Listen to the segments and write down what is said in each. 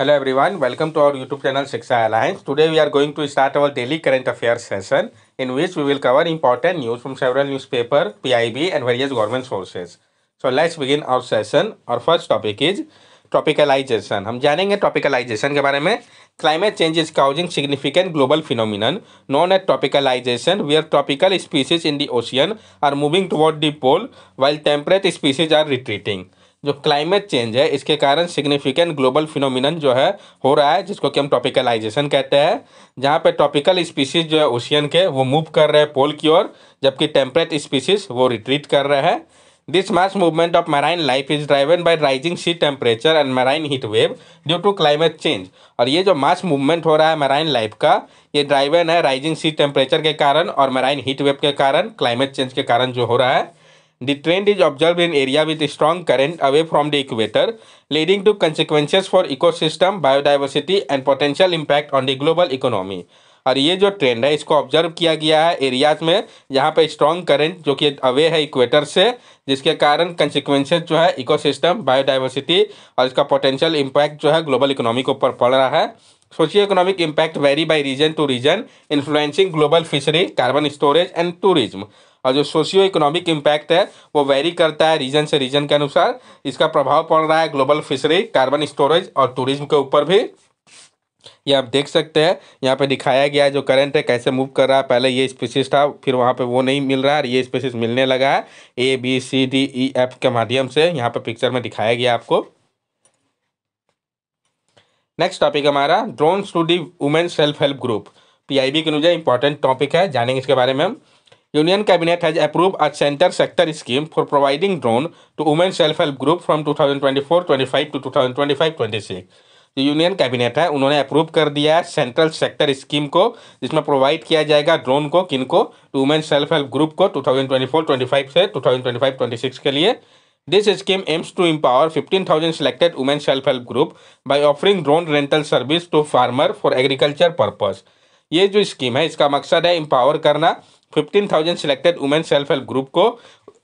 Hello everyone welcome to our YouTube channel Shiksha alliance today we are going to start our daily current affairs session in which we will cover important news from several newspaper PIB and various government sources so let's begin our session और first topic is tropicalisation हम जानेंगे tropicalisation के बारे में climate change is causing significant global phenomenon known as tropicalisation we are tropical species in the ocean are moving toward the pole while temperate species are retreating जो climate change है इसके कारण significant global phenomenon जो है हो रहा है जिसको कि हम टॉपिकलाइजेशन कहते हैं जहाँ पे टॉपिकल स्पीसीज जो है ओशियन के वो मूव कर रहे हैं पोल की ओर जबकि टेम्परेट स्पीसीज वो रिट्रीट कर रहे हैं this mass movement of marine life is driven by rising sea temperature and marine heat wave due to climate change और ये जो मास मूवमेंट हो रहा है मैराइन लाइफ का ये ड्राइवन है राइजिंग सी टेम्परेचर के कारण और मैराइन हीट वेव के कारण क्लाइमेट चेंज के कारण जो हो रहा है The trend is observed in area with strong current away from the equator, leading to consequences for ecosystem, biodiversity and potential impact on the global economy. और ये जो ट्रेंड है इसको ऑब्जर्व किया गया है एरियाज में जहाँ पे स्ट्रॉन्ग करंट जो कि अवे है इक्वेटर से जिसके कारण कंसिक्वेंसेज जो है इकोसिस्टम बायोडाइवर्सिटी और इसका पोटेंशियल इम्पैक्ट जो है ग्लोबल इकोनॉमी के ऊपर पड़ रहा है socio economic impact vary by region to region influencing global fishery carbon storage and tourism और जो सोशियो इकोनॉमिक इम्पैक्ट है वो वेरी करता है रीजन से रीजन के अनुसार इसका प्रभाव पड़ रहा है ग्लोबल फिशरी कार्बन स्टोरेज और टूरिज्म के ऊपर भी ये आप देख सकते हैं यहाँ पे दिखाया गया है जो करंट है कैसे मूव कर रहा है पहले ये स्पीसीज था फिर वहाँ पे वो नहीं मिल रहा है ये स्पीसीज मिलने लगा है A B C D E F के माध्यम से यहाँ पे पिक्चर में दिखाया गया आपको नेक्स्ट टॉपिक हमारा drone to women self help group बी के अनुजा इंपॉर्टेंट टॉपिक है जानेंगे इसके बारे में हम union cabinet has approve a centre sector scheme for providing drone to women self help group from 2024 25 twenty to 2025 twenty जो यूनियन कैबिनेट है उन्होंने अप्रूव कर दिया है सेंट्रल सेक्टर स्कीम को जिसमें प्रोवाइड किया जाएगा ड्रोन को किनको to women self help group को 2024 25 से 2025 26 के लिए this scheme aims to empower 15,000 thousand selected women self help group by offering drone rental service to farmer for agriculture purpose ये जो स्कीम है इसका मकसद है इम्पावर करना fifteen thousand selected women self help group को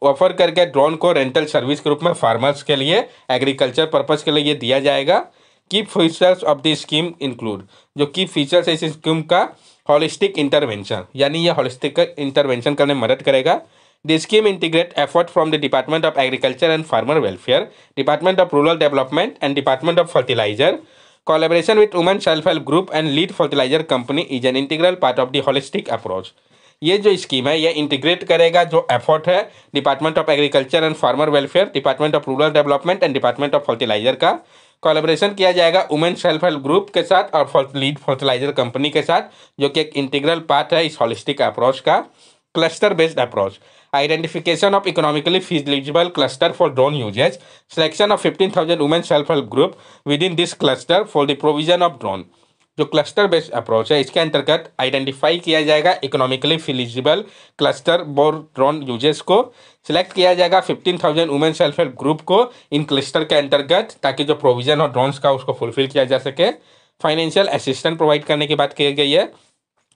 ऑफर करके drone को रेंटल सर्विस के रूप में फार्मर्स के लिए एग्रीकल्चर पर्पज़ के लिए दिया जाएगा key features of the scheme include जो की फीचर्स है इस स्कीम का हॉलिस्टिक इंटरवेंशन यानी यह हॉलिस्टिक इंटरवेंशन करने में मदद करेगा the scheme integrate effort from the department of agriculture and farmer welfare department of rural development and department of fertiliser collaboration with women self help group and lead fertiliser company is an integral part of the holistic approach ये जो scheme है ये integrate करेगा जो effort है department of agriculture and farmer welfare department of rural development and department of fertiliser का collaboration किया जाएगा वुमेन सेल्फ हेल्प ग्रुप के साथ और लीड फर्टिलाइजर कंपनी के साथ जो कि एक इंटीग्रल पार्ट है इस हॉलिस्टिक अप्रोच का cluster based approach identification of economically feasible cluster for drone usage selection of fifteen thousand women self help group within this cluster for the provision of drone जो cluster based approach है इसके अंतर्गत identify किया जाएगा economically feasible cluster for drone users को select किया जाएगा fifteen thousand women self help group को इन क्लस्टर के अंतर्गत ताकि जो प्रोविजन और ड्रोन्स का उसको फुलफिल किया जा सके फाइनेंशियल असिस्टेंट प्रोवाइड करने की बात की गई है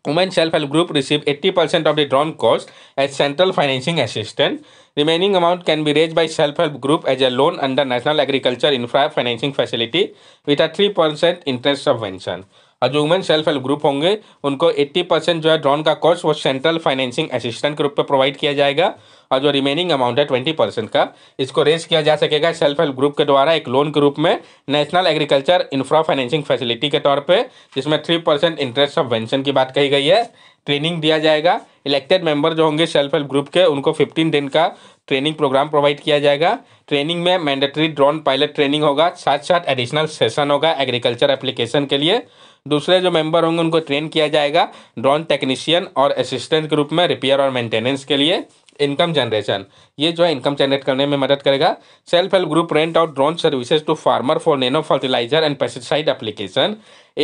women self help group receive eighty percent of the drone cost as central financing assistant remaining amount can be raise by self help group as a loan under national agriculture infra financing facility with a three percent interest subvention और जो women self help group होंगे उनको 80 percent जो है drone का cost वो central financing assistant के रूप में प्रोवाइड किया जाएगा और जो रिमेनिंग अमाउंट है ट्वेंटी परसेंट का इसको रेज किया जा सकेगा सेल्फ हेल्प ग्रुप के द्वारा एक लोन के रूप में national agriculture infra financing facility के तौर पर जिसमें थ्री परसेंट इंटरेस्ट वेंशन की बात कही गई है ट्रेनिंग दिया जाएगा इलेक्टेड मेंबर जो होंगे सेल्फ हेल्प ग्रुप के उनको फिफ्टीन दिन का ट्रेनिंग प्रोग्राम प्रोवाइड किया जाएगा ट्रेनिंग में मैंडेटरी ड्रोन पायलट ट्रेनिंग होगा साथ साथ एडिशनल सेशन होगा एग्रीकल्चर एप्लीकेशन के लिए दूसरे जो मेंबर होंगे उनको ट्रेन किया जाएगा ड्रोन टेक्नीशियन और असिस्टेंट के रूप में रिपेयर और मेंटेनेंस के लिए इनकम जनरेशन ये जो है इनकम जनरेट करने में मदद करेगा self help group rent out drone services to farmer for nano fertiliser and pesticide application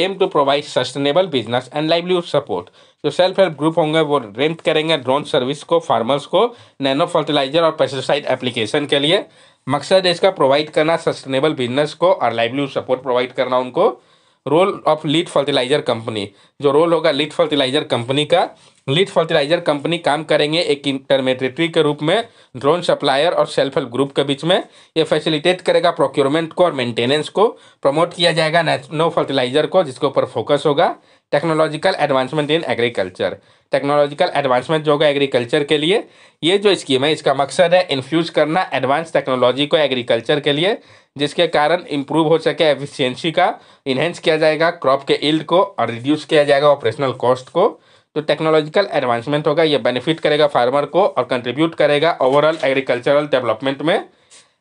aim to provide sustainable business and livelihood support जो सेल्फ हेल्प ग्रुप होंगे वो रेंट करेंगे ड्रोन सर्विस को farmers को नैनो फर्टिलाइजर और pesticide application के लिए मकसद इसका प्रोवाइड करना सस्टेनेबल बिजनेस को और लाइवलीहुड सपोर्ट प्रोवाइड करना उनको role of lead fertiliser company जो रोल होगा लीड फर्टिलाइजर कंपनी का लीड फर्टिलाइजर कंपनी काम करेंगे एक इंटरमीडिएटरी के रूप में ड्रोन सप्लायर और सेल्फ हेल्प ग्रुप के बीच में ये फैसिलिटेट करेगा प्रोक्योरमेंट को और मेंटेनेंस को प्रमोट किया जाएगा नो फर्टिलाइजर को जिसके ऊपर फोकस होगा technological advancement in agriculture technological advancement जो होगा एग्रीकल्चर के लिए ये जो स्कीम है इसका मकसद है इन्फ्यूज़ करना एडवांस टेक्नोलॉजी को एग्रीकल्चर के लिए जिसके कारण इम्प्रूव हो सके एफिशिएंसी का इन्हेंस किया जाएगा क्रॉप के इल्ड को और रिड्यूस किया जाएगा ऑपरेशनल कॉस्ट को तो टेक्नोलॉजिकल एडवांसमेंट होगा ये बेनिफिट करेगा फार्मर को और कंट्रीब्यूट करेगा ओवरऑल एग्रीकल्चरल डेवलपमेंट में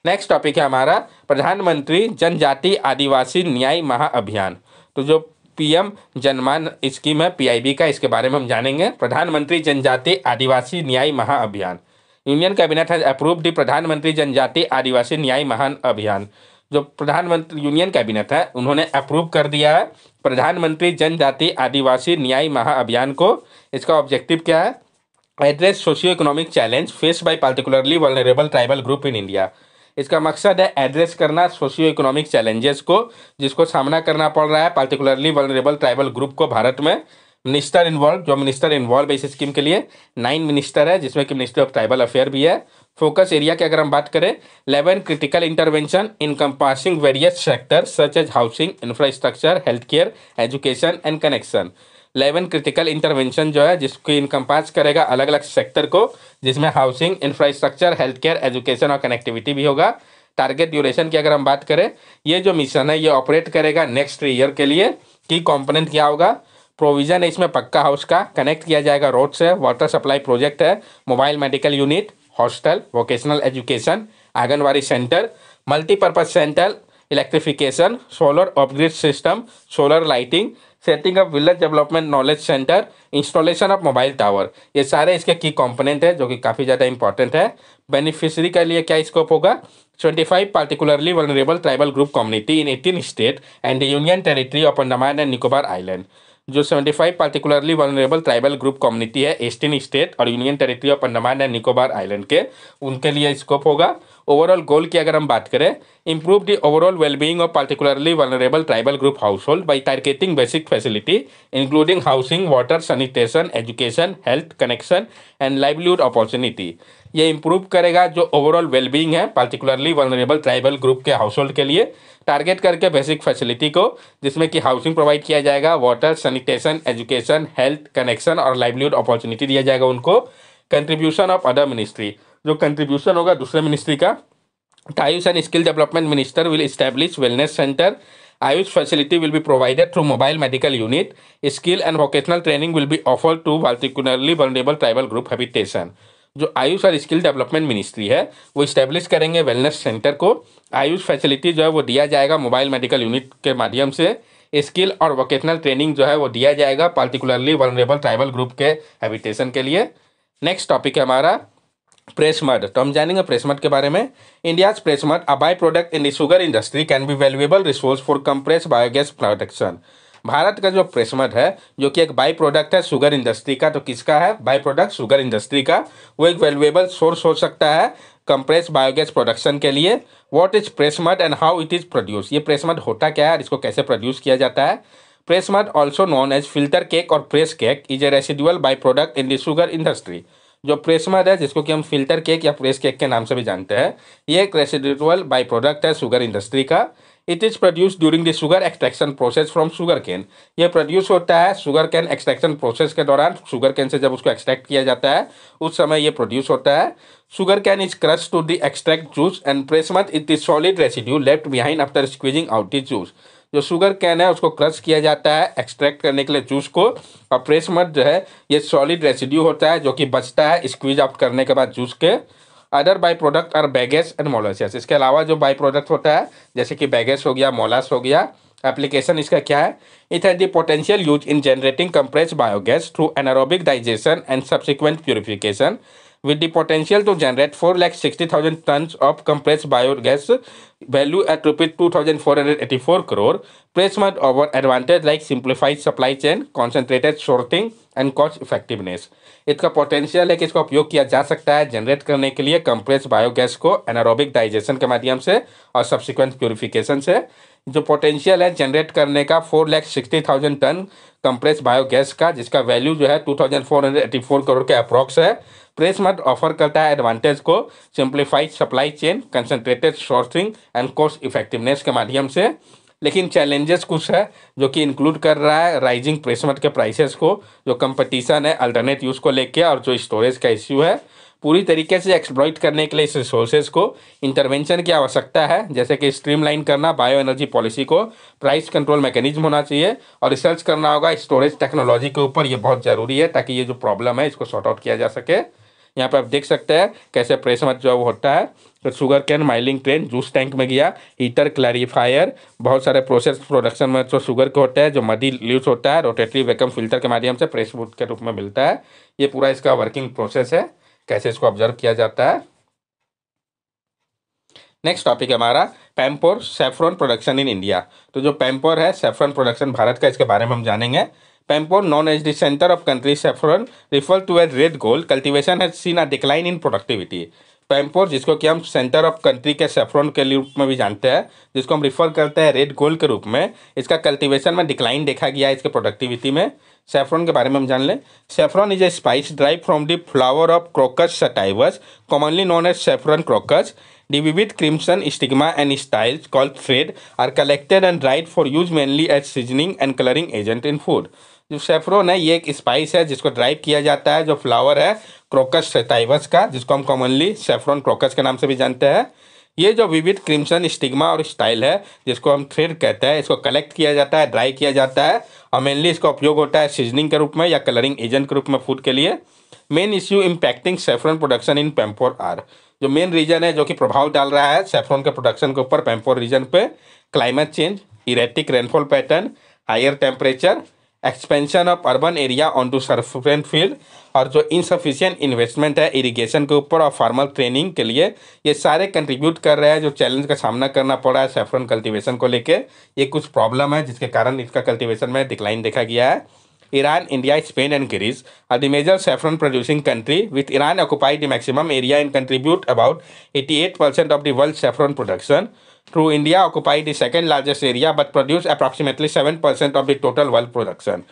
नेक्स्ट टॉपिक है हमारा प्रधानमंत्री जनजाति आदिवासी न्याय महाअभियान तो जो पीएम जनमान स्कीम है पीआईबी का इसके बारे में हम जानेंगे प्रधानमंत्री Janjati Adivasi Nyaya Maha Abhiyan union cabinet has approved the Pradhan Mantri Janjati Adivasi न्याय महान अभियान जो प्रधानमंत्री यूनियन कैबिनेट है उन्होंने अप्रूव कर दिया है प्रधानमंत्री जनजाति आदिवासी न्याय महाअभियान को इसका ऑब्जेक्टिव क्या है address socio economic challenge faced by particularly vulnerable tribal group in India इसका मकसद है एड्रेस करना सोशियो इकोनॉमिक चैलेंजेस को जिसको सामना करना पड़ रहा है पर्टिकुलरली वनरेबल ट्राइबल ग्रुप को भारत में मिनिस्टर इन्वॉल्व जो मिनिस्टर इन्वॉल्व है इस स्कीम के लिए नाइन मिनिस्टर है जिसमें कि मिनिस्टर ऑफ ट्राइबल अफेयर भी है फोकस एरिया की अगर हम बात करें eleven critical intervention encompassing various sector such as housing infrastructure health care education and connection eleven critical intervention जो है जिसको पास करेगा अलग अलग सेक्टर को जिसमें housing infrastructure health care education और कनेक्टिविटी भी होगा टारगेट ड्यूरेशन की अगर हम बात करें ये जो मिशन है ये ऑपरेट करेगा नेक्स्ट ईयर के लिए कि कॉम्पोनेंट क्या होगा प्रोविज़न है इसमें पक्का हाउस का कनेक्ट किया जाएगा रोड से वाटर सप्लाई प्रोजेक्ट है mobile medical unit hostel vocational education anganwadi centre multipurpose centre electrification solar upgrade system solar lighting setting of village development knowledge centre installation of mobile tower ये सारे इसके की component है जो कि काफ़ी ज़्यादा इंपॉर्टेंट है बेनिफिशरी के लिए क्या स्कोप होगा twenty five particularly vulnerable tribal group community in eighteen state and union territory of Andaman and Nicobar island जो seventy five particularly vulnerable tribal group community है एस्टिन स्टेट और union territory of Andaman and Nicobar island के उनके लिए scope होगा overall गोल की अगर हम बात करें improve the overall wellbeing of particularly vulnerable tribal group household by targeting basic facility including housing water sanitation education health connection and livelihood opportunity ये इम्प्रूव करेगा जो ओवरऑल वेलबींग है पार्टिकुलरली वनरेबल ट्राइबल ग्रुप के household के लिए target करके basic facility को जिसमें कि हाउसिंग प्रोवाइड किया जाएगा water sanitation education health connection और लाइवलीहुड अपॉर्चुनिटी दिया जाएगा उनको कंट्रीब्यूशन ऑफ अदर मिनिस्ट्री जो कंट्रीब्यूशन होगा दूसरे मिनिस्ट्री का AYUSH and skill development minister will establish wellness centre AYUSH facility will be provided through mobile medical unit skill and vocational training will be offer to particularly vulnerable tribal group habitation जो आयुष और skill development ministry है वो establish करेंगे wellness centre को Ayush facility जो है वो दिया जाएगा मोबाइल मेडिकल यूनिट के माध्यम से स्किल और वोकेशनल ट्रेनिंग जो है वो दिया जाएगा पर्टिकुलरली वनरेबल ट्राइबल ग्रुप के हैबिटेशन के लिए नेक्स्ट टॉपिक है हमारा Pressmud. तो हम जानेंगे प्रेसमड के बारे में India's pressmud a byproduct in the sugar industry can be valuable resource for compress biogas production Bharat का जो प्रेसमड है जो कि एक बाई प्रोडक्ट है शुगर इंडस्ट्री का तो किसका है बाई प्रोडक्ट शुगर इंडस्ट्री का वो एक वैल्यूएबल सोर्स हो सकता है कंप्रेस बायोगैस प्रोडक्शन के लिए what is pressmud and how it is produce ये प्रेसमड होता क्या है इसको कैसे प्रोड्यूस किया जाता है pressmud also known as filter cake or press cake is a residual byproduct in the sugar industry जो प्रेसमर है जिसको कि हम फिल्टर केक या प्रेस केक के नाम से भी जानते हैं ये एक रेसिडिटल बाई प्रोडक्ट है शुगर इंडस्ट्री का it is produce during the sugar extraction process from sugarcane ये प्रोड्यूस होता है शुगर कैन एक्सट्रैक्शन प्रोसेस के दौरान शुगर कैन से जब उसको एक्सट्रैक्ट किया जाता है उस समय ये प्रोड्यूस होता है sugarcane is crush to the extract juice and mud it is solid residue left behind after squeezing out the juice जो शुगर कैन है उसको क्रश किया जाता है एक्सट्रैक्ट करने के लिए जूस को और मत जो है ये सॉलिड रेसिड्यू होता है जो कि बचता है स्क्वीज आउट करने के बाद जूस के other byproduct are bagasse and molasses इसके अलावा जो बाई प्रोडक्ट होता है जैसे कि बैगेज हो गया मोलास हो गया एप्लीकेशन इसका क्या है it has the potential use in generating compress biogas through anaerobic digestion and subsequent purification with potential to generate four sixty thousand ton of compress biogas value at rupees two thousand four hundred eighty four Press placement over advantage like simplified supply chain concentrated sourcing and cost effectiveness इसका potential है कि इसका उपयोग किया जा सकता है generate करने के लिए कंप्रेस बायोगैस को एनारोबिक डाइजेशन के माध्यम से और सब्सिक्वेंट प्योरिफिकेशन से जो पोटेंशियल है जनरेट करने का four lakh sixty thousand ton compress biogas का जिसका वैल्यू जो है two thousand four hundred eighty four crore के अप्रॉक्स है प्रेस मार्ट ऑफर करता है एडवांटेज को simplified supply chain concentrated sourcing and cost effectiveness के माध्यम से लेकिन चैलेंजेस कुछ है जो कि इंक्लूड कर रहा है राइजिंग प्रेसमट के प्राइसेस को जो कंपटीशन है अल्टरनेट यूज़ को लेके और जो स्टोरेज का इश्यू है पूरी तरीके से एक्सप्लॉइट करने के लिए इस रिसोर्सेज को इंटरवेंशन की आवश्यकता है जैसे कि स्ट्रीमलाइन करना बायो एनर्जी पॉलिसी को प्राइस कंट्रोल मैकेनिज्म होना चाहिए और रिसर्च करना होगा स्टोरेज टेक्नोलॉजी के ऊपर ये बहुत ज़रूरी है ताकि ये जो प्रॉब्लम है इसको सॉर्ट आउट किया जा सके यहाँ पर आप देख सकते हैं कैसे प्रेस मत जो होता है तो sugar cane milling train juice tank में गया हीटर क्लैरिफायर बहुत सारे प्रोसेस प्रोडक्शन में जो शुगर के होते हैं जो मदी लूज होता है रोटेटरी वैकम फिल्टर के माध्यम से प्रेस बूथ के रूप में मिलता है ये पूरा इसका वर्किंग प्रोसेस है कैसे इसको ऑब्जर्व किया जाता है नेक्स्ट टॉपिक हमारा Pampore saffron production in India तो जो पैम्पोर है सेफ्रॉन प्रोडक्शन भारत का इसके बारे में हम जानेंगे Pampor known as centre of country country refer to to red gold cultivation cultivation has seen a decline in productivity जिसको कि हम सेंटर ऑफ कंट्री के सेफ्रॉन के रूप में भी जानते हैं जिसको हम रिफर करते हैं रेड गोल्ड के रूप में इसका कल्टिवेशन में डिक्लाइन देखा गया है इसके प्रोडक्टिविटी में सेफ्रॉन के बारे में हम जान लें saffron is a spice derived from the flower of crocus sativus commonly known as saffron crocus the vivid crimson stigma and style called threads are collected and dried for use mainly as seasoning and colouring agent in food जो saffron है ये एक spice है जिसको drive किया जाता है जो फ्लावर है क्रोकस सेटाइवस का जिसको हम कॉमनली सेफ्रोन क्रोकस के नाम से भी जानते हैं ये जो विविध क्रिम्सन स्टिग्मा और स्टाइल है जिसको हम थ्रेड कहते हैं इसको कलेक्ट किया जाता है ड्राई किया जाता है और मेनली इसका उपयोग होता है सीजनिंग के रूप में या कलरिंग एजेंट के रूप में फूड के लिए main issue impacting saffron production in Pampore are जो मेन रीजन है जो कि प्रभाव डाल रहा है सेफ्रोन के प्रोडक्शन के ऊपर पेम्पोर रीजन पर climate change erratic rainfall pattern higher temperature expansion of urban area on to सर्फेंट फील्ड और जो इनसफिशियंट इन्वेस्टमेंट है इरिगेशन के ऊपर और फार्मर ट्रेनिंग के लिए ये सारे कंट्रीब्यूट कर रहे हैं जो चैलेंज का सामना करना पड़ रहा है सेफरन कल्टिवेशन को लेके ये कुछ प्रॉब्लम है जिसके कारण इसका कल्टिवेशन में डिक्लाइन देखा गया है Iran, India, Spain and Greece are the major saffron producing country with Iran occupying the maximum area and contribute about 88% of the world's saffron production. Through India occupy the second largest area but produce approximately 7% of the total world production.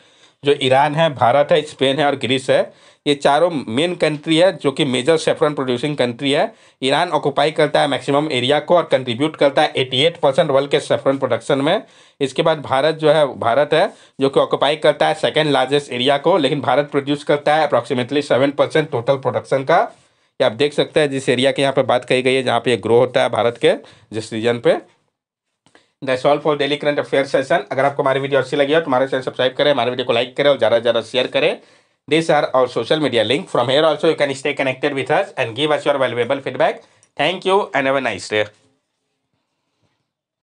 जो ईरान है भारत है Spain है और Greece है ये चारों main country है जो कि मेजर सेफ्रन प्रोड्यूसिंग कंट्री है ईरान ऑक्यूपाई करता है मैक्सिमम एरिया को और कंट्रीब्यूट करता है एटी एट परसेंट वर्ल्ड के सेफ्रन प्रोडक्शन में इसके बाद भारत जो है भारत है जो कि ऑक्यूपाई करता है सेकेंड लार्जेस्ट एरिया को लेकिन भारत प्रोड्यूस करता है approximately seven percent total production का ये आप देख सकते हैं जिस एरिया के यहाँ पर बात कही गई है जहाँ पर ग्रो होता है भारत के जिस रीजन पर that's all for daily current affair session अगर आपको हमारी वीडियो अच्छी लगी हो तो हमारे चैनल सब्सक्राइब करें हमारे वीडियो को लाइक करें और ज़्यादा से ज़्यादा शेयर करें दिस आर और social media link from here also you can stay connected with us and give us your valuable feedback thank you and have a nice day